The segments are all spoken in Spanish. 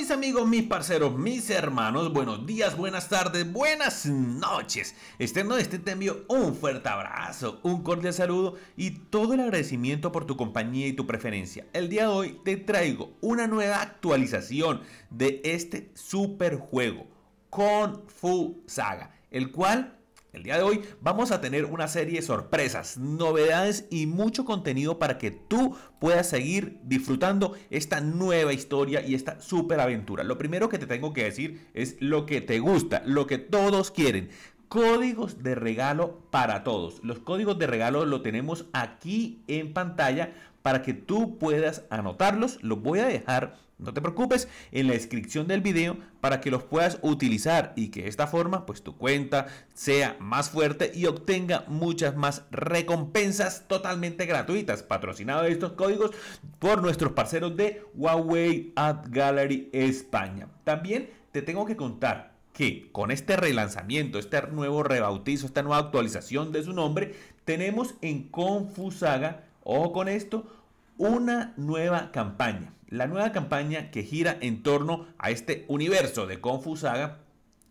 mis amigos, mis parceros, mis hermanos, buenos días, buenas tardes, buenas noches. Este no, este te envío un fuerte abrazo, un cordial saludo y todo el agradecimiento por tu compañía y tu preferencia. El día de hoy te traigo una nueva actualización de este super juego, Kung Fu Saga, el cual el día de hoy vamos a tener una serie de sorpresas, novedades y mucho contenido para que tú puedas seguir disfrutando esta nueva historia y esta super aventura. Lo primero que te tengo que decir es lo que te gusta, lo que todos quieren códigos de regalo para todos. Los códigos de regalo lo tenemos aquí en pantalla para que tú puedas anotarlos. Los voy a dejar, no te preocupes, en la descripción del video para que los puedas utilizar y que de esta forma pues tu cuenta sea más fuerte y obtenga muchas más recompensas totalmente gratuitas. Patrocinado de estos códigos por nuestros parceros de Huawei Ad Gallery España. También te tengo que contar que con este relanzamiento, este nuevo rebautizo, esta nueva actualización de su nombre, tenemos en Confusaga, ojo con esto, una nueva campaña. La nueva campaña que gira en torno a este universo de Confusaga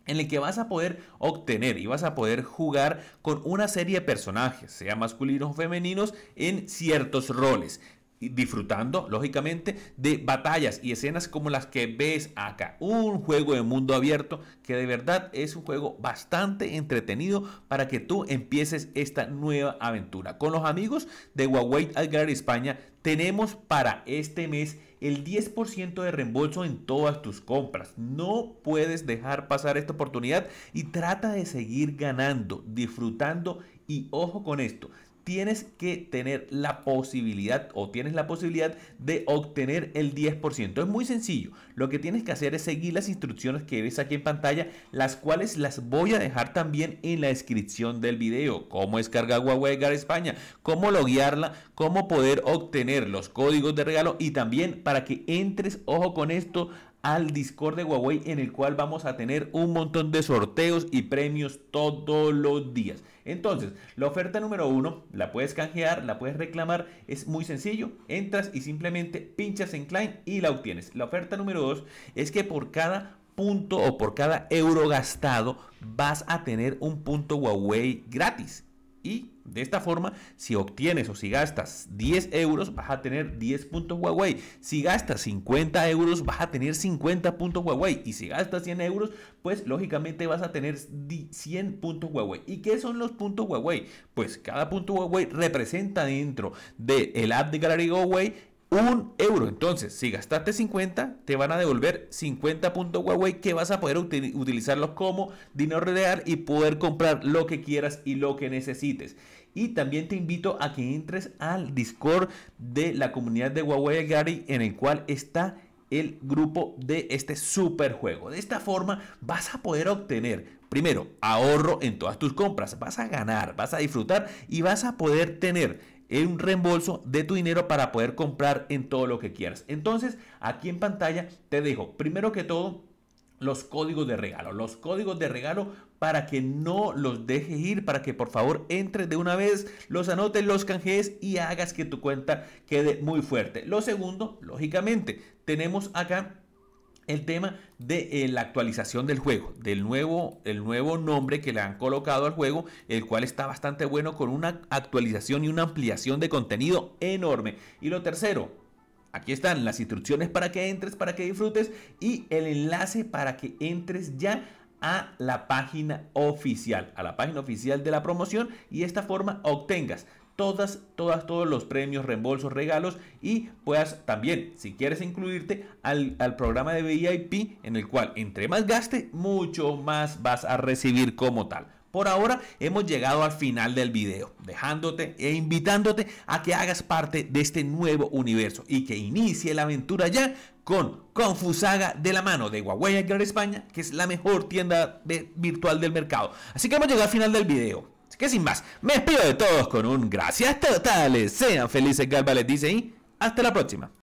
en el que vas a poder obtener y vas a poder jugar con una serie de personajes, sea masculinos o femeninos, en ciertos roles disfrutando, lógicamente, de batallas y escenas como las que ves acá. Un juego de mundo abierto que de verdad es un juego bastante entretenido para que tú empieces esta nueva aventura. Con los amigos de Huawei Algar España tenemos para este mes el 10% de reembolso en todas tus compras. No puedes dejar pasar esta oportunidad y trata de seguir ganando, disfrutando y ojo con esto tienes que tener la posibilidad o tienes la posibilidad de obtener el 10%. Es muy sencillo. Lo que tienes que hacer es seguir las instrucciones que ves aquí en pantalla, las cuales las voy a dejar también en la descripción del video. Cómo descargar Huawei Gar España, cómo loguearla, cómo poder obtener los códigos de regalo y también para que entres, ojo con esto, al Discord de Huawei en el cual vamos a tener un montón de sorteos y premios todos los días. Entonces, la oferta número uno la puedes canjear, la puedes reclamar, es muy sencillo. Entras y simplemente pinchas en Klein y la obtienes. La oferta número dos es que por cada punto o por cada euro gastado vas a tener un punto Huawei gratis y de esta forma, si obtienes o si gastas 10 euros, vas a tener 10 puntos Huawei. Si gastas 50 euros, vas a tener 50 puntos Huawei. Y si gastas 100 euros, pues lógicamente vas a tener 100 puntos Huawei. ¿Y qué son los puntos Huawei? Pues cada punto Huawei representa dentro del el app de Gallery Huawei un euro. Entonces, si gastaste 50, te van a devolver 50 puntos Huawei que vas a poder utilizarlos como dinero real y poder comprar lo que quieras y lo que necesites. Y también te invito a que entres al Discord de la comunidad de Huawei Gary en el cual está el grupo de este super juego. De esta forma vas a poder obtener, primero, ahorro en todas tus compras, vas a ganar, vas a disfrutar y vas a poder tener un reembolso de tu dinero para poder comprar en todo lo que quieras. Entonces, aquí en pantalla te dejo, primero que todo, los códigos de regalo, los códigos de regalo para que no los dejes ir, para que por favor entres de una vez, los anotes, los canjees y hagas que tu cuenta quede muy fuerte. Lo segundo, lógicamente, tenemos acá el tema de eh, la actualización del juego, del nuevo, el nuevo nombre que le han colocado al juego, el cual está bastante bueno con una actualización y una ampliación de contenido enorme. Y lo tercero, Aquí están las instrucciones para que entres, para que disfrutes y el enlace para que entres ya a la página oficial, a la página oficial de la promoción y de esta forma obtengas todas, todas, todos los premios, reembolsos, regalos y puedas también, si quieres incluirte al, al programa de VIP en el cual entre más gaste, mucho más vas a recibir como tal. Por ahora hemos llegado al final del video, dejándote e invitándote a que hagas parte de este nuevo universo y que inicie la aventura ya con Confusaga de la mano de Huawei aquí en España, que es la mejor tienda virtual del mercado. Así que hemos llegado al final del video. Así que sin más, me despido de todos con un gracias totales. Sean felices, Galva les dice y hasta la próxima.